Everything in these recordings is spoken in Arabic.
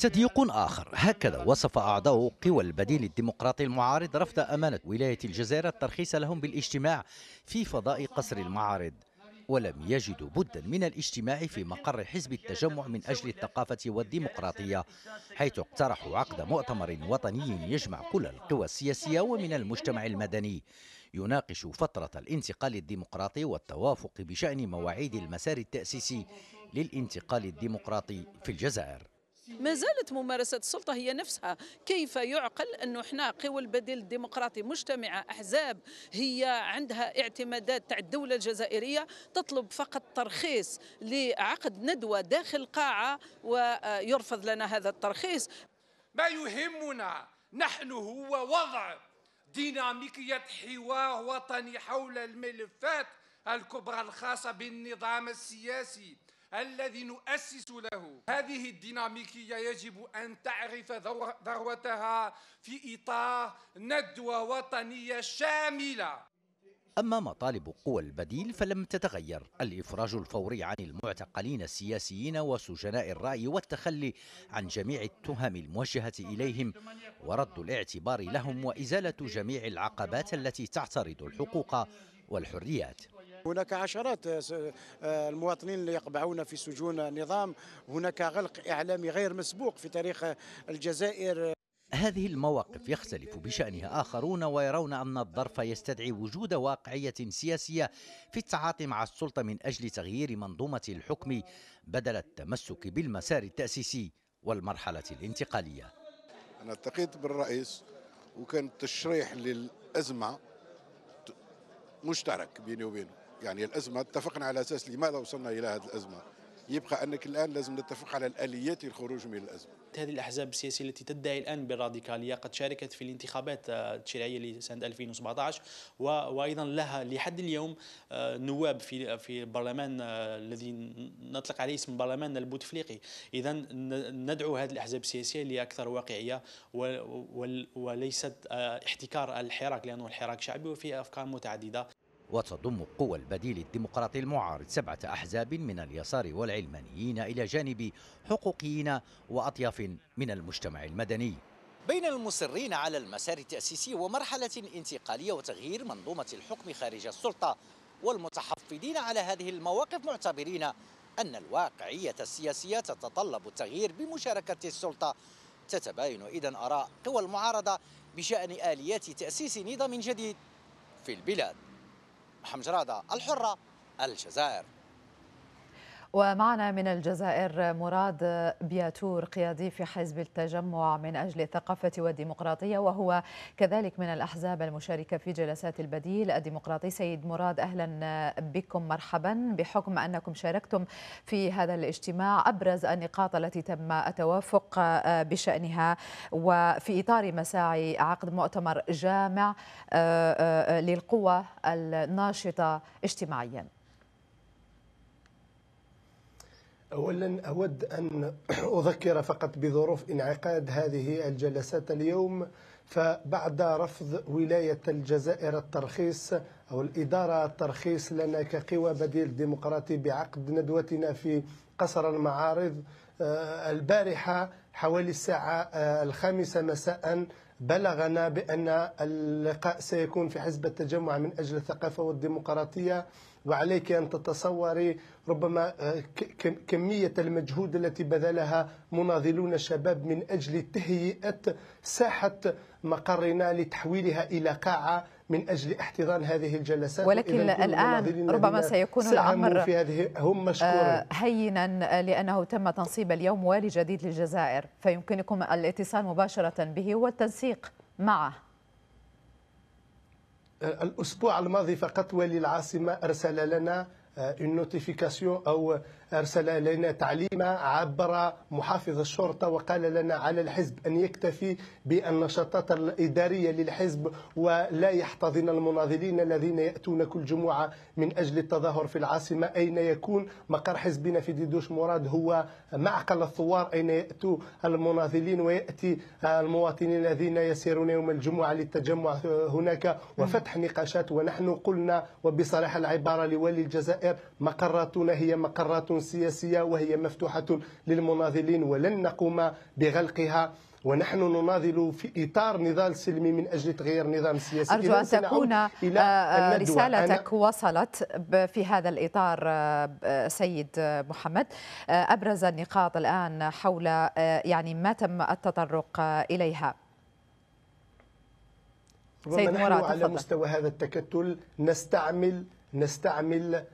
تضييق آخر هكذا وصف أعضاء قوى البديل الديمقراطي المعارض رفض أمانة ولاية الجزائر الترخيص لهم بالاجتماع في فضاء قصر المعارض ولم يجدوا بدا من الاجتماع في مقر حزب التجمع من أجل الثقافة والديمقراطية حيث اقترحوا عقد مؤتمر وطني يجمع كل القوى السياسية ومن المجتمع المدني يناقش فترة الانتقال الديمقراطي والتوافق بشأن مواعيد المسار التأسيسي للانتقال الديمقراطي في الجزائر ما زالت ممارسة السلطة هي نفسها كيف يعقل أنه احنا قوى البديل الديمقراطي مجتمعة أحزاب هي عندها اعتمادات تاع الدولة الجزائرية تطلب فقط ترخيص لعقد ندوة داخل قاعة ويرفض لنا هذا الترخيص ما يهمنا نحن هو وضع ديناميكية حوار وطني حول الملفات الكبرى الخاصة بالنظام السياسي الذي نؤسس له هذه الديناميكية يجب أن تعرف ذروتها في إطار ندوة وطنية شاملة أما مطالب قوى البديل فلم تتغير الإفراج الفوري عن المعتقلين السياسيين وسجناء الرأي والتخلي عن جميع التهم الموجهة إليهم ورد الاعتبار لهم وإزالة جميع العقبات التي تعترض الحقوق والحريات هناك عشرات آه، آه، المواطنين اللي يقبعون في سجون النظام هناك غلق إعلامي غير مسبوق في تاريخ الجزائر هذه المواقف يختلف بشأنها آخرون ويرون أن الظرف يستدعي وجود واقعية سياسية في التعاطي مع السلطة من أجل تغيير منظومة الحكم بدل التمسك بالمسار التأسيسي والمرحلة الانتقالية أنا التقيت بالرئيس وكان التشريح للأزمة مشترك بيني وبينه يعني الازمه اتفقنا على اساس لماذا وصلنا الى هذه الازمه يبقى انك الان لازم نتفق على الاليات للخروج من الازمه. هذه الاحزاب السياسيه التي تدعي الان بالراديكاليه قد شاركت في الانتخابات آه، التشريعيه لسنه 2017 وايضا لها لحد اليوم آه، نواب في آه، في البرلمان الذي نطلق عليه اسم برلمان البوتفليقي، اذا ندعو هذه الاحزاب السياسيه لاكثر واقعيه وليست احتكار الحراك لانه الحراك شعبي وفيه افكار متعدده. وتضم قوى البديل الديمقراطي المعارض سبعة أحزاب من اليسار والعلمانيين إلى جانب حقوقيين وأطياف من المجتمع المدني بين المصرين على المسار التأسيسي ومرحلة انتقالية وتغيير منظومة الحكم خارج السلطة والمتحفظين على هذه المواقف معتبرين أن الواقعية السياسية تتطلب التغيير بمشاركة السلطة تتباين إذا آراء قوى المعارضة بشأن آليات تأسيس نظام جديد في البلاد محمد جرادة الحرة الجزائر ومعنا من الجزائر مراد بياتور قيادي في حزب التجمع من أجل الثقافة والديمقراطية وهو كذلك من الأحزاب المشاركة في جلسات البديل الديمقراطي سيد مراد أهلا بكم مرحبا بحكم أنكم شاركتم في هذا الاجتماع أبرز النقاط التي تم التوافق آه، بشأنها وفي إطار مساعي عقد مؤتمر جامع آه، آه، للقوى الناشطة اجتماعياً اولا اود ان اذكر فقط بظروف انعقاد هذه الجلسات اليوم فبعد رفض ولايه الجزائر الترخيص او الاداره الترخيص لنا كقوى بديل ديمقراطي بعقد ندوتنا في قصر المعارض آه، البارحه حوالي الساعة آه، الخامسة مساء بلغنا بأن اللقاء سيكون في حزب التجمع من أجل الثقافة والديمقراطية وعليك أن تتصوري ربما آه، كمية المجهود التي بذلها مناضلون الشباب من أجل تهيئة ساحة مقرنا لتحويلها إلى قاعة من أجل احتضان هذه الجلسات ولكن الآن ربما سيكون الأمر في هذه هم مشكورين آه، هينا آه، لأنه تم تنصيب اليوم والي جديد للجزائر فيمكنكم الاتصال مباشرة به والتنسيق معه آه، الأسبوع الماضي فقط والي العاصمة أرسل لنا اون أو أرسل إلينا تعليمة عبر محافظ الشرطة وقال لنا على الحزب أن يكتفي بالنشاطات الإدارية للحزب ولا يحتضن المناضلين الذين يأتون كل جمعة من أجل التظاهر في العاصمة أين يكون مقر حزبنا في ديدوش مراد هو معقل الثوار أين يأتوا المناضلين ويأتي المواطنين الذين يسيرون يوم الجمعة للتجمع هناك وفتح نقاشات ونحن قلنا وبصراحة العبارة لولي الجزائر مقراتنا هي مقرات سياسية وهي مفتوحة للمناضلين ولن نقوم بغلقها ونحن نناضل في اطار نضال سلمي من اجل تغيير نظام سياسي. ارجو ان تكون رسالتك آه، وصلت في هذا الاطار آه، سيد محمد آه، ابرز النقاط الان حول يعني ما تم التطرق اليها سيد مراد على مستوى هذا التكتل نستعمل نستعمل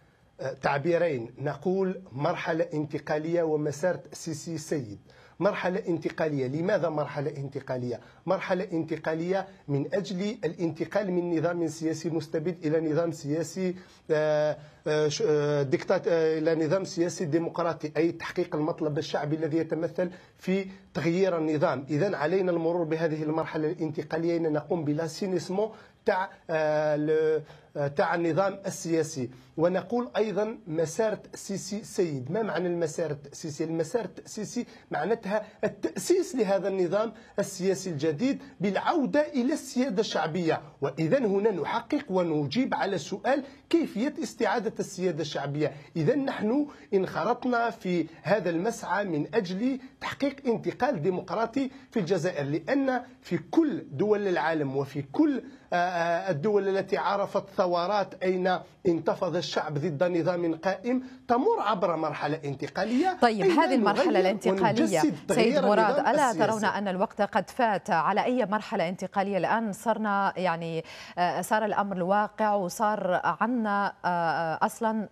تعبيرين نقول مرحلة انتقالية ومسار تأسيسي سيد مرحلة انتقالية لماذا مرحلة انتقالية؟ مرحلة انتقالية من أجل الانتقال من نظام سياسي مستبد إلى نظام سياسي آه، آه، آه، ديكتات إلى نظام سياسي ديمقراطي أي تحقيق المطلب الشعبي الذي يتمثل في تغيير النظام إذا علينا المرور بهذه المرحلة الانتقالية نقوم بلا سينسمو تاع آه، آه، تاع النظام السياسي ونقول ايضا مسار تاسيسي سيد ما معنى المسار التاسيسي المسار التاسيسي معناتها التاسيس لهذا النظام السياسي الجديد بالعوده الى السياده الشعبيه واذا هنا نحقق ونجيب على سؤال كيفيه استعاده السياده الشعبيه اذا نحن انخرطنا في هذا المسعى من اجل تحقيق انتقال ديمقراطي في الجزائر لان في كل دول العالم وفي كل آه، الدول التي عرفت ثورات أين انتفض الشعب ضد نظام قائم تمر عبر مرحلة انتقالية طيب هذه المرحلة الانتقالية سيد مراد ألا السياسة. ترون أن الوقت قد فات على أي مرحلة انتقالية الآن صرنا يعني آه، صار الأمر الواقع وصار عنا آه، آه، أصلا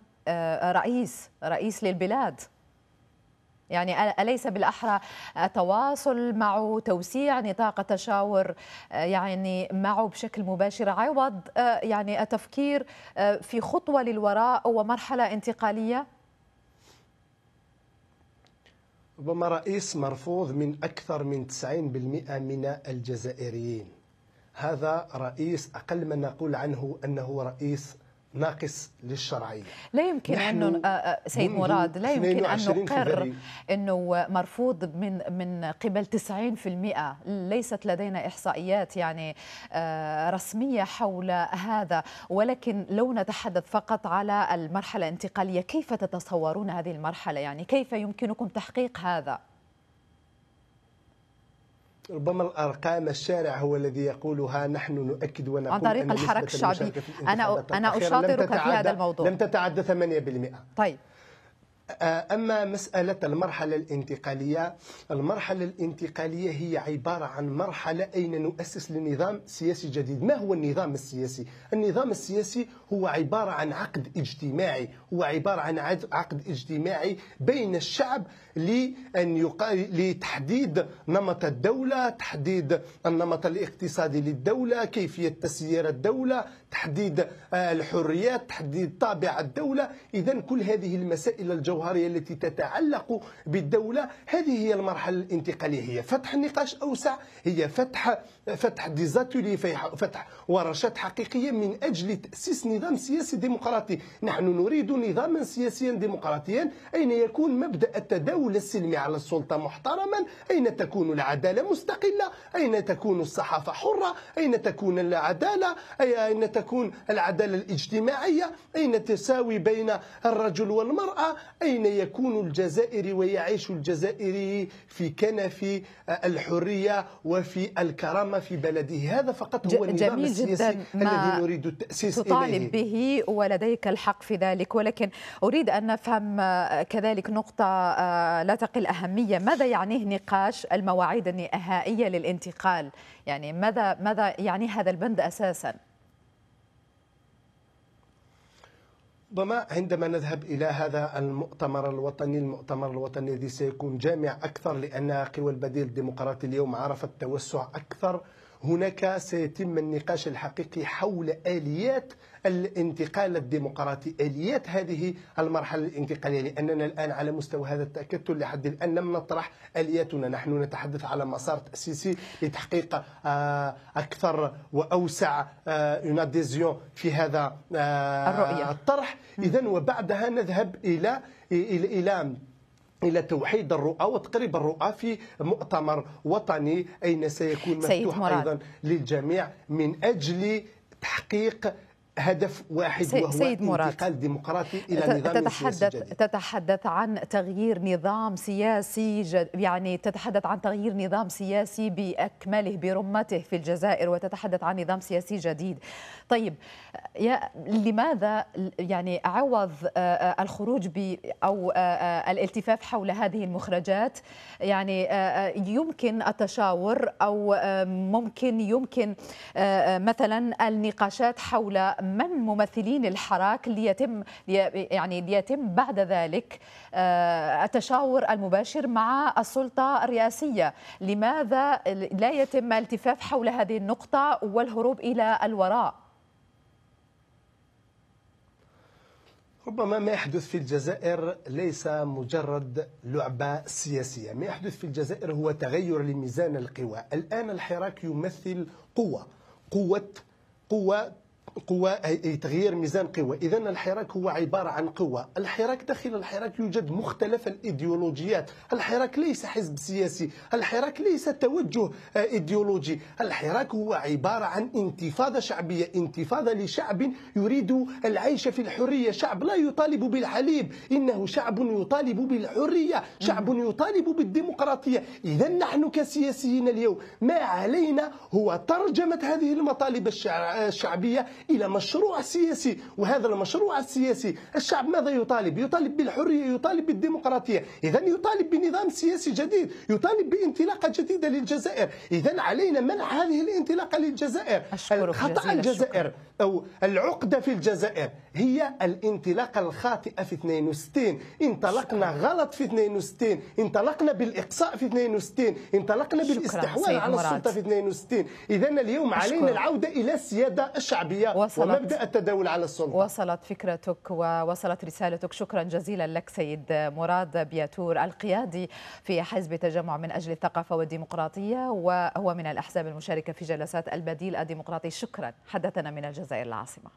رئيس رئيس للبلاد يعني أليس بالأحرى التواصل معه توسيع نطاق التشاور آه، يعني معه بشكل مباشر عوض آه، يعني التفكير آه، في خطوة للوراء ومرحلة انتقالية ربما رئيس مرفوض من أكثر من 90% من الجزائريين هذا رئيس أقل ما نقول عنه أنه رئيس ناقص للشرعيه لا يمكن انه آه، آه، سيد مراد لا يمكن ان نقر انه مرفوض من من قبل 90% ليست لدينا احصائيات يعني آه، رسميه حول هذا ولكن لو نتحدث فقط على المرحله الانتقاليه كيف تتصورون هذه المرحله يعني كيف يمكنكم تحقيق هذا ربما الارقام الشارع هو الذي يقولها نحن نؤكد ونقول عن طريق الحراك الشعبي انا انا اشاطرك في هذا الموضوع لم تتعدى 8% طيب آه، أما مسألة المرحلة الانتقالية المرحلة الانتقالية هي عبارة عن مرحلة أين نؤسس لنظام سياسي جديد ما هو النظام السياسي؟ النظام السياسي هو عبارة عن عقد اجتماعي هو عبارة عن عقد اجتماعي بين الشعب لأن يقال لتحديد نمط الدولة تحديد النمط الاقتصادي للدولة كيفية تسيير الدولة تحديد آه، الحريات تحديد طابع الدولة إذا كل هذه المسائل الجوهرية التي تتعلق بالدولة هذه هي المرحلة الانتقالية هي فتح نقاش أوسع هي فتح فتح ديزاتولي فتح ورشات حقيقية من أجل تأسيس نظام سياسي ديمقراطي نحن نريد نظاما سياسيا ديمقراطيا أين يكون مبدأ التداول السلمي على السلطة محترما أين تكون العدالة مستقلة أين تكون الصحافة حرة أين تكون العدالة أين تكون تكون العدالة الاجتماعية أين تساوي بين الرجل والمرأة أين يكون الجزائري ويعيش الجزائري في كنف الحرية وفي الكرامة في بلده هذا فقط هو النظام السياسي الذي نريد التأسيس تطالب إليه. به ولديك الحق في ذلك ولكن أريد أن نفهم كذلك نقطة آه، لا تقل أهمية ماذا يعنيه نقاش المواعيد النهائية للانتقال يعني ماذا ماذا يعني هذا البند أساساً ربما عندما نذهب إلى هذا المؤتمر الوطني المؤتمر الوطني الذي سيكون جامع أكثر لأن قوى البديل الديمقراطي اليوم عرفت توسع أكثر هناك سيتم النقاش الحقيقي حول آليات الانتقال الديمقراطي آليات هذه المرحلة الانتقالية لأننا الآن على مستوى هذا التكتل لحد الآن لم نطرح آلياتنا نحن نتحدث على مسار تأسيسي لتحقيق آه، أكثر وأوسع اديزيون آه، في هذا آه، الرؤية الطرح إذا وبعدها نذهب إلى إلى, إلى الى توحيد الرؤى وتقريب الرؤى في مؤتمر وطني اين سيكون مفتوح ايضا للجميع من اجل تحقيق هدف واحد سيد وهو سيد مراد انتقال ديمقراطي الى نظام تتحدث جديد. تتحدث عن تغيير نظام سياسي جد يعني تتحدث عن تغيير نظام سياسي باكمله برمته في الجزائر وتتحدث عن نظام سياسي جديد طيب يا لماذا يعني عوض الخروج ب او الالتفاف حول هذه المخرجات يعني يمكن التشاور او ممكن يمكن مثلا النقاشات حول من ممثلين الحراك ليتم يعني ليتم بعد ذلك آه، التشاور المباشر مع السلطه الرئاسيه، لماذا لا يتم التفاف حول هذه النقطه والهروب الى الوراء؟ ربما ما يحدث في الجزائر ليس مجرد لعبة سياسية ما يحدث في الجزائر هو تغير لميزان القوى الآن الحراك يمثل قوة قوة قوة قوة أي تغيير ميزان قوة إذا الحراك هو عبارة عن قوة الحراك داخل الحراك يوجد مختلف الإيديولوجيات الحراك ليس حزب سياسي الحراك ليس توجه آه، إيديولوجي الحراك هو عبارة عن انتفاضة شعبية انتفاضة لشعب يريد العيش في الحرية شعب لا يطالب بالحليب إنه شعب يطالب بالحرية شعب يطالب بالديمقراطية إذا نحن كسياسيين اليوم ما علينا هو ترجمة هذه المطالب آه، الشعبية إلى مشروع سياسي وهذا المشروع السياسي الشعب ماذا يطالب؟ يطالب بالحرية يطالب بالديمقراطية إذا يطالب بنظام سياسي جديد يطالب بانطلاقة جديدة للجزائر إذا علينا منع هذه الانطلاقة للجزائر خطأ الجزائر أو العقدة في الجزائر هي الانطلاقة الخاطئة في 62 انطلقنا غلط في 62 انطلقنا بالإقصاء في 62 انطلقنا بالاستحواذ على السلطة في 62 إذا اليوم أشكر. علينا العودة إلى السيادة الشعبية وصلت ومبدأ التداول على السلطة وصلت فكرتك ووصلت رسالتك شكرا جزيلا لك سيد مراد بياتور القيادي في حزب تجمع من أجل الثقافة والديمقراطية وهو من الأحزاب المشاركة في جلسات البديل الديمقراطي شكرا حدثنا من الجزائر زي العاصمه